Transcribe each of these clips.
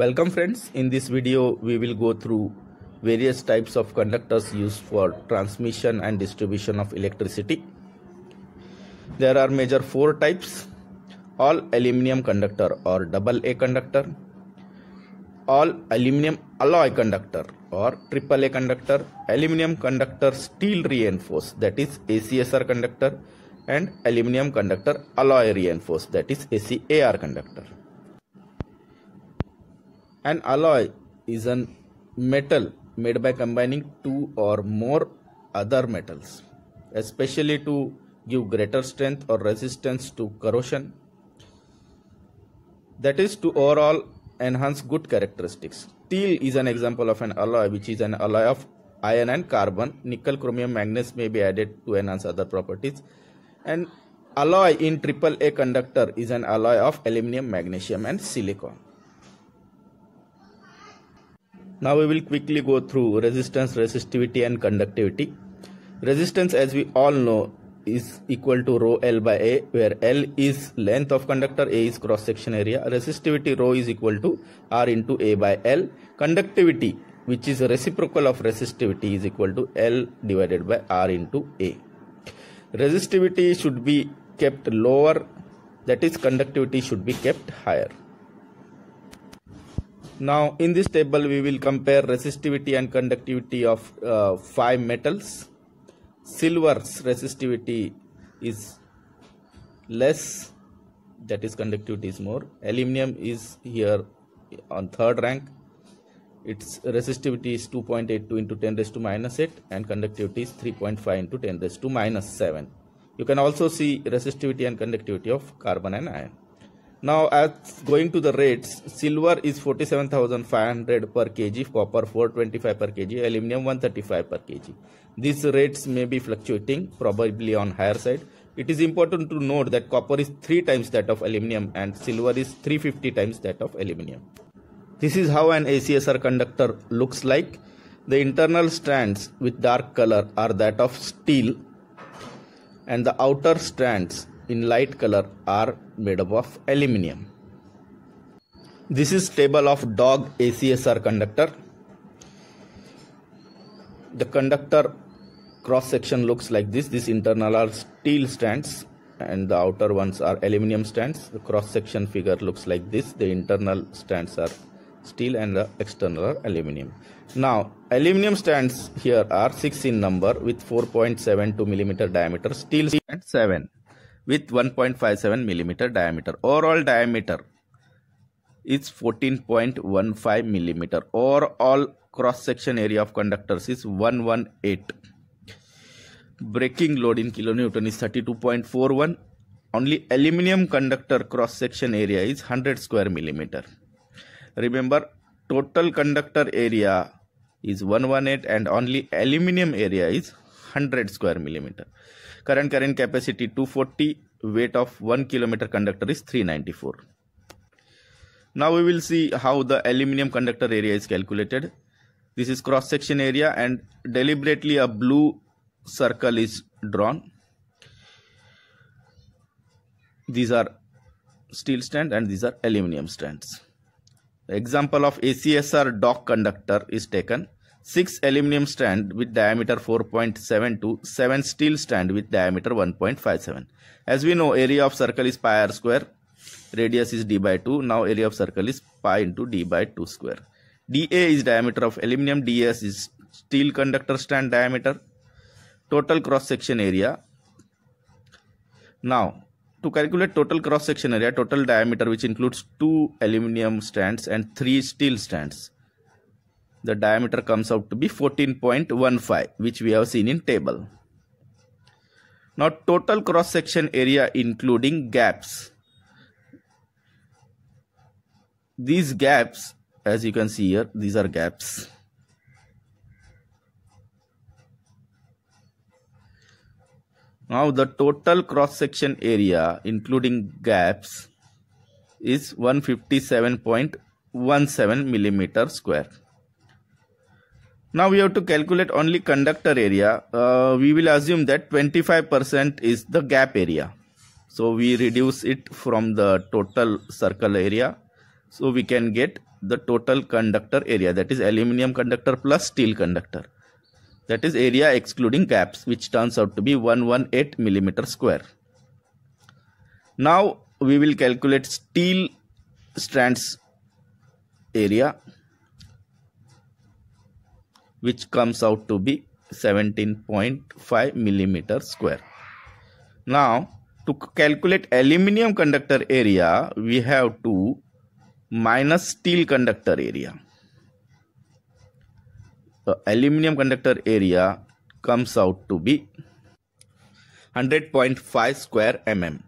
Welcome friends, in this video we will go through various types of conductors used for transmission and distribution of electricity. There are major four types, all aluminum conductor or double A conductor, all aluminum alloy conductor or triple A conductor, aluminum conductor steel reinforced that is ACSR conductor and aluminum conductor alloy reinforced that is ACAR conductor. An alloy is a metal made by combining two or more other metals, especially to give greater strength or resistance to corrosion. That is to overall enhance good characteristics. Steel is an example of an alloy which is an alloy of iron and carbon. Nickel, chromium, manganese may be added to enhance other properties. And alloy in triple A conductor is an alloy of aluminum, magnesium and silicon. Now we will quickly go through resistance, resistivity and conductivity. Resistance as we all know is equal to rho L by A where L is length of conductor, A is cross section area. Resistivity rho is equal to R into A by L. Conductivity which is reciprocal of resistivity is equal to L divided by R into A. Resistivity should be kept lower that is conductivity should be kept higher. Now in this table we will compare resistivity and conductivity of uh, five metals. Silver's resistivity is less that is conductivity is more. Aluminium is here on third rank. Its resistivity is 2.82 into 10 raised to minus 8 and conductivity is 3.5 into 10 raised to minus 7. You can also see resistivity and conductivity of carbon and iron. Now, as going to the rates, silver is 47,500 per kg, copper 425 per kg, aluminum 135 per kg. These rates may be fluctuating, probably on higher side. It is important to note that copper is 3 times that of aluminum and silver is 350 times that of aluminum. This is how an ACSR conductor looks like. The internal strands with dark color are that of steel and the outer strands in light color are made up of aluminium. This is table of dog ACSR conductor. The conductor cross section looks like this. This internal are steel strands and the outer ones are aluminium strands. The cross section figure looks like this. The internal strands are steel and the external are aluminium. Now aluminium strands here are 6 in number with 4.72 millimeter diameter steel strand 7 with 1.57 millimeter diameter. Overall diameter is 14.15 millimeter. Overall cross section area of conductors is 118. Breaking load in kilonewton is 32.41. Only aluminium conductor cross section area is 100 square millimeter. Remember total conductor area is 118 and only aluminium area is 100 square millimeter current current capacity 240 weight of 1 kilometer conductor is 394 now we will see how the aluminum conductor area is calculated this is cross section area and deliberately a blue circle is drawn these are steel strand and these are aluminum strands the example of acsr dock conductor is taken 6 aluminum strand with diameter 4.72, 7 steel strand with diameter 1.57. As we know, area of circle is pi r square, radius is d by 2. Now area of circle is pi into d by 2 square. dA is diameter of aluminum, dS is steel conductor strand diameter. Total cross section area. Now, to calculate total cross section area, total diameter which includes two aluminum strands and three steel strands the diameter comes out to be 14.15 which we have seen in table. Now total cross section area including gaps. These gaps as you can see here these are gaps. Now the total cross section area including gaps is 157.17 millimeter square. Now we have to calculate only conductor area. Uh, we will assume that 25% is the gap area. So we reduce it from the total circle area. So we can get the total conductor area that is aluminium conductor plus steel conductor. That is area excluding gaps which turns out to be 118 millimeter square. Now we will calculate steel strands area which comes out to be 17.5 millimeter square. Now to calculate aluminium conductor area we have to minus steel conductor area. The aluminium conductor area comes out to be 100.5 square mm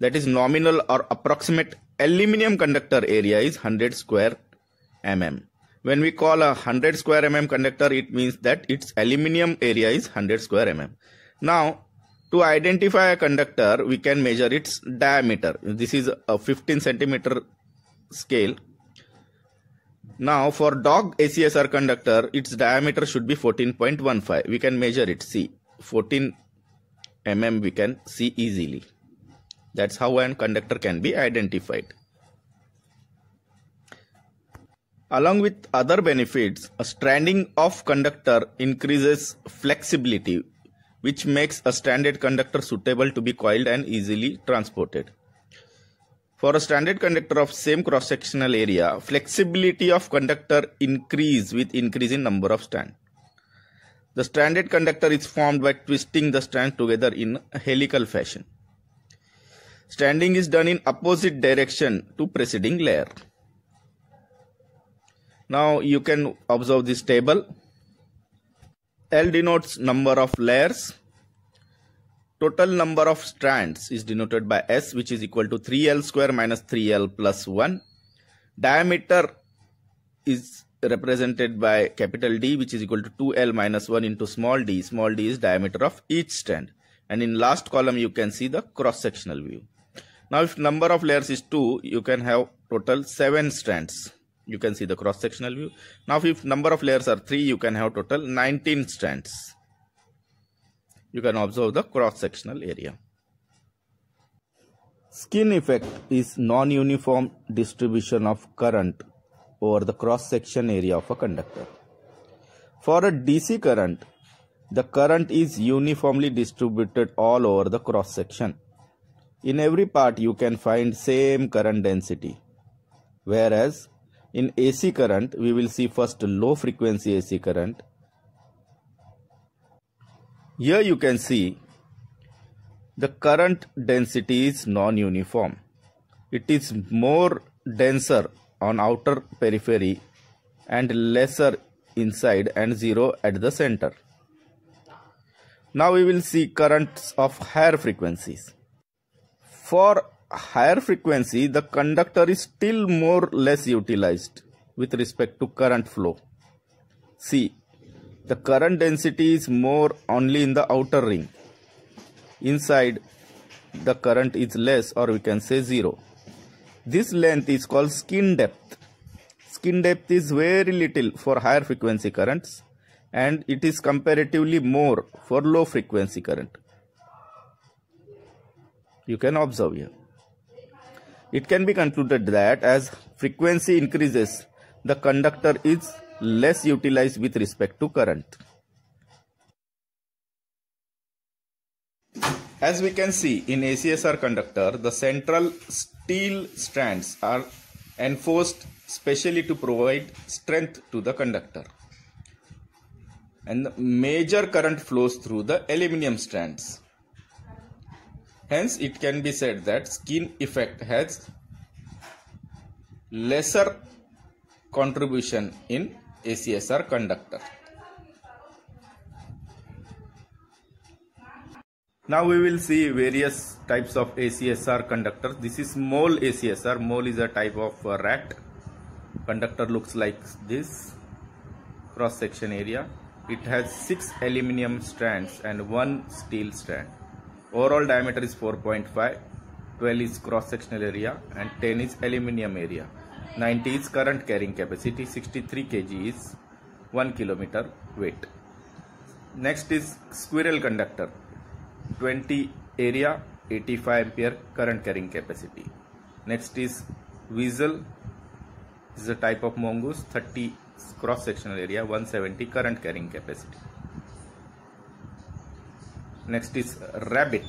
that is nominal or approximate aluminium conductor area is 100 square mm when we call a 100 square mm conductor, it means that its aluminium area is 100 square mm. Now, to identify a conductor, we can measure its diameter. This is a 15 centimeter scale. Now, for dog ACSR conductor, its diameter should be 14.15. We can measure it, see, 14 mm we can see easily. That's how an conductor can be identified. Along with other benefits, a stranding of conductor increases flexibility, which makes a stranded conductor suitable to be coiled and easily transported. For a stranded conductor of same cross-sectional area, flexibility of conductor increase with increase in number of strand. The stranded conductor is formed by twisting the strand together in helical fashion. Stranding is done in opposite direction to preceding layer. Now you can observe this table. L denotes number of layers. Total number of strands is denoted by S which is equal to 3L square minus 3L plus 1. Diameter is represented by capital D which is equal to 2L minus 1 into small d. Small d is diameter of each strand. And in last column you can see the cross-sectional view. Now if number of layers is 2, you can have total 7 strands you can see the cross sectional view now if number of layers are 3 you can have total 19 strands you can observe the cross sectional area skin effect is non uniform distribution of current over the cross section area of a conductor for a dc current the current is uniformly distributed all over the cross section in every part you can find same current density whereas in AC current we will see first low frequency AC current here you can see the current density is non-uniform it is more denser on outer periphery and lesser inside and zero at the center now we will see currents of higher frequencies for higher frequency, the conductor is still more less utilized with respect to current flow. See, the current density is more only in the outer ring. Inside, the current is less or we can say zero. This length is called skin depth. Skin depth is very little for higher frequency currents and it is comparatively more for low frequency current. You can observe here. It can be concluded that as frequency increases, the conductor is less utilized with respect to current. As we can see in ACSR conductor, the central steel strands are enforced specially to provide strength to the conductor. And the major current flows through the aluminum strands. Hence, it can be said that skin effect has lesser contribution in ACSR conductor. Now we will see various types of ACSR conductor. This is mole ACSR. Mole is a type of rat. Conductor looks like this cross section area. It has 6 aluminium strands and 1 steel strand. Overall diameter is 4.5, 12 is cross-sectional area and 10 is aluminium area. 90 is current carrying capacity, 63 kg is 1 kilometer weight. Next is squirrel conductor, 20 area, 85 ampere current carrying capacity. Next is weasel, is a type of mongoose, 30 cross-sectional area, 170 current carrying capacity. Next is rabbit.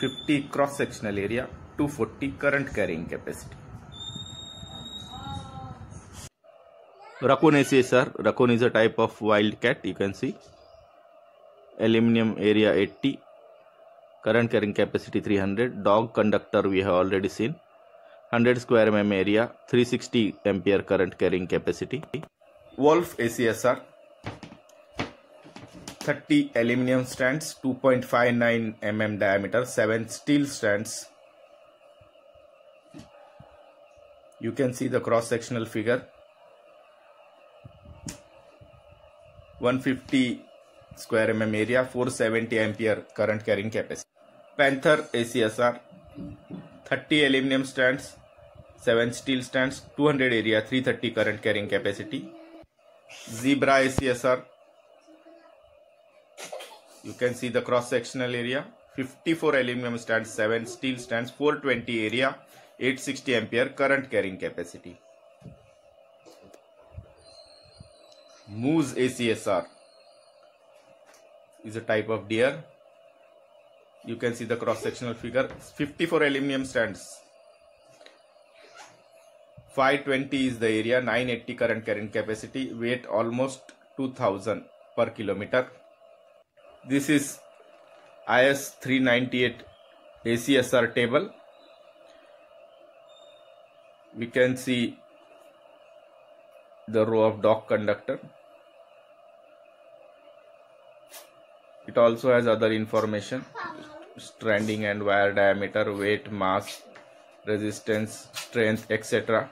50 cross-sectional area, 240 current carrying capacity. Raconaceae sir, raccoon is a type of wild cat you can see. Aluminium area 80, current carrying capacity 300, dog conductor we have already seen. 100 square mm area, 360 ampere current carrying capacity. Wolf ACSR 30 aluminum strands 2.59 mm diameter 7 steel strands you can see the cross sectional figure 150 square mm area 470 ampere current carrying capacity panther acsr 30 aluminum strands 7 steel strands 200 area 330 current carrying capacity zebra acsr you can see the cross-sectional area. 54 aluminum stands 7, steel stands 420 area, 860 ampere current carrying capacity. Moose ACSR is a type of deer. You can see the cross-sectional figure. 54 aluminum stands. 520 is the area, 980 current carrying capacity, weight almost 2000 per kilometer. This is IS 398 ACSR table. We can see the row of dock conductor. It also has other information stranding and wire diameter, weight, mass, resistance, strength, etc.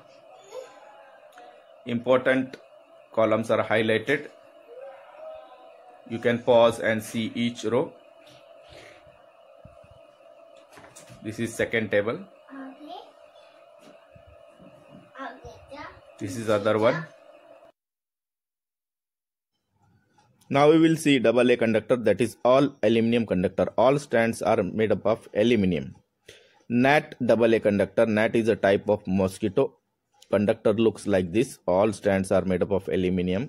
Important columns are highlighted you can pause and see each row this is second table this is other one now we will see double a conductor that is all aluminum conductor all strands are made up of aluminum nat double a conductor nat is a type of mosquito conductor looks like this all strands are made up of aluminum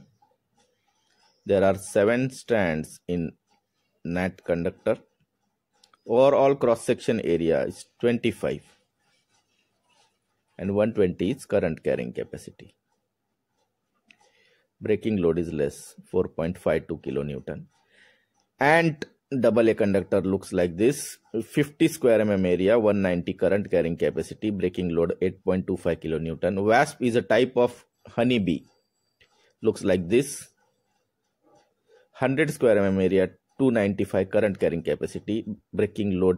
there are seven strands in NAT conductor. Overall cross section area is 25 and 120 is current carrying capacity. Breaking load is less 4.52 kilonewton and double A conductor looks like this 50 square mm area 190 current carrying capacity breaking load 8.25 kilonewton wasp is a type of honeybee looks like this 100 square mm area 295 current carrying capacity breaking load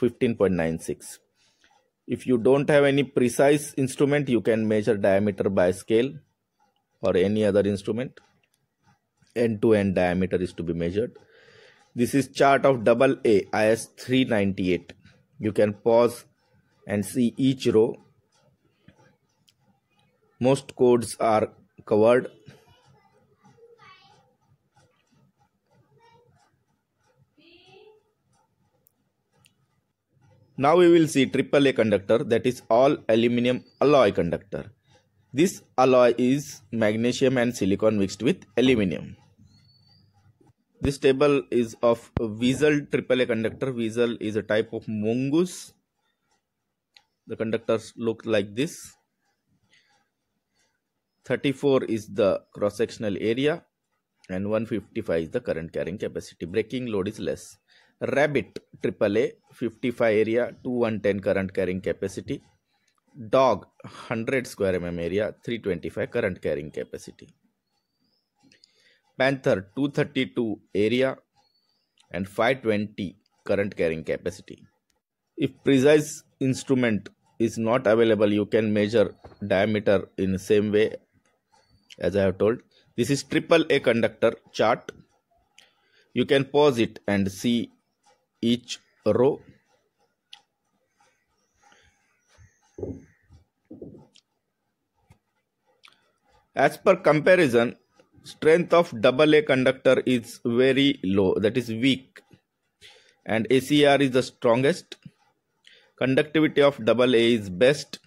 15.96 if you don't have any precise instrument you can measure diameter by scale or any other instrument end to end diameter is to be measured this is chart of double a is 398 you can pause and see each row most codes are covered Now we will see AAA conductor that is all aluminum alloy conductor. This alloy is magnesium and silicon mixed with aluminum. This table is of Weasel AAA conductor. Weasel is a type of mongoose. The conductors look like this. 34 is the cross-sectional area and 155 is the current carrying capacity. Braking load is less. Rabbit AAA 55 area 210 current carrying capacity. Dog 100 square mm area 325 current carrying capacity. Panther 232 area and 520 current carrying capacity. If precise instrument is not available, you can measure diameter in the same way as I have told. This is AAA conductor chart. You can pause it and see each row as per comparison strength of double A conductor is very low that is weak and ACR is the strongest conductivity of double A is best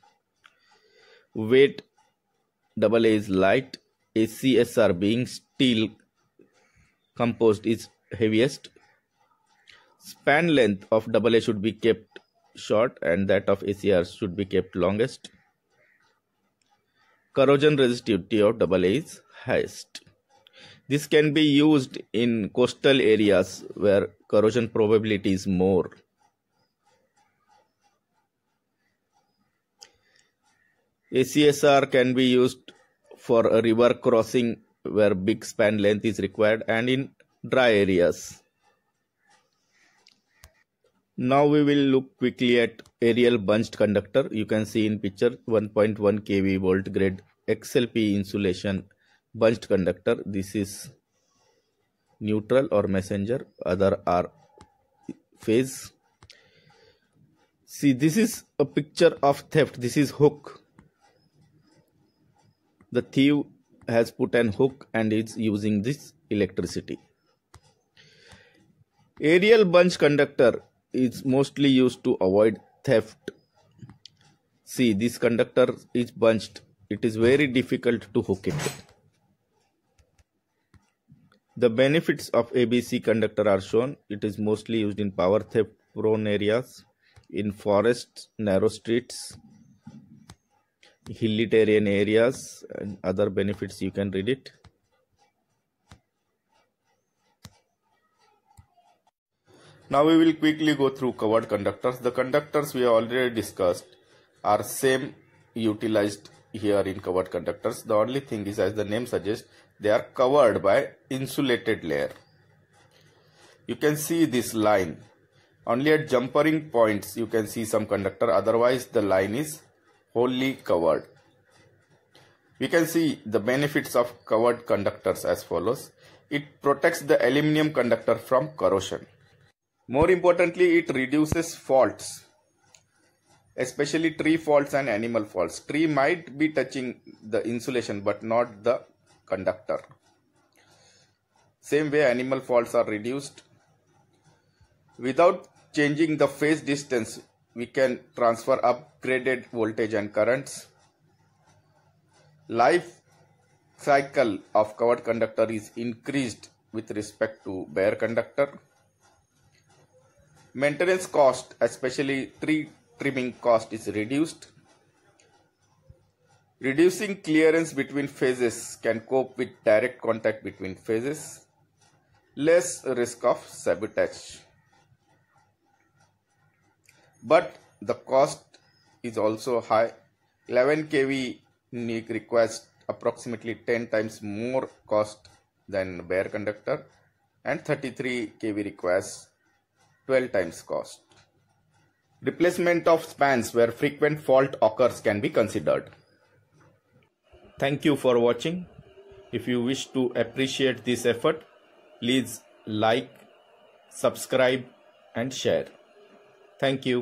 weight double A is light ACSR being steel composed is heaviest span length of AA should be kept short and that of ACR should be kept longest. Corrosion resistivity of AA is highest. This can be used in coastal areas where corrosion probability is more. ACSR can be used for a river crossing where big span length is required and in dry areas. Now we will look quickly at aerial bunched conductor. You can see in picture 1.1 kV volt grade XLP insulation bunched conductor. This is neutral or messenger. Other are phase. See this is a picture of theft. This is hook. The thief has put an hook and is using this electricity. Aerial bunch conductor is mostly used to avoid theft. See, this conductor is bunched. It is very difficult to hook it. The benefits of ABC conductor are shown. It is mostly used in power theft prone areas, in forests, narrow streets, hilly terrain areas and other benefits you can read it. Now we will quickly go through covered conductors. The conductors we have already discussed are same utilized here in covered conductors. The only thing is as the name suggests they are covered by insulated layer. You can see this line. Only at jumpering points you can see some conductor otherwise the line is wholly covered. We can see the benefits of covered conductors as follows. It protects the aluminum conductor from corrosion. More importantly, it reduces faults, especially tree faults and animal faults. Tree might be touching the insulation but not the conductor. Same way animal faults are reduced. Without changing the phase distance, we can transfer upgraded voltage and currents. Life cycle of covered conductor is increased with respect to bare conductor. Maintenance cost, especially tree trimming cost, is reduced. Reducing clearance between phases can cope with direct contact between phases. Less risk of sabotage. But the cost is also high. 11 kV NIC requires approximately 10 times more cost than bare conductor and 33 kV requires 12 times cost. Replacement of spans where frequent fault occurs can be considered. Thank you for watching. If you wish to appreciate this effort, please like, subscribe and share. Thank you.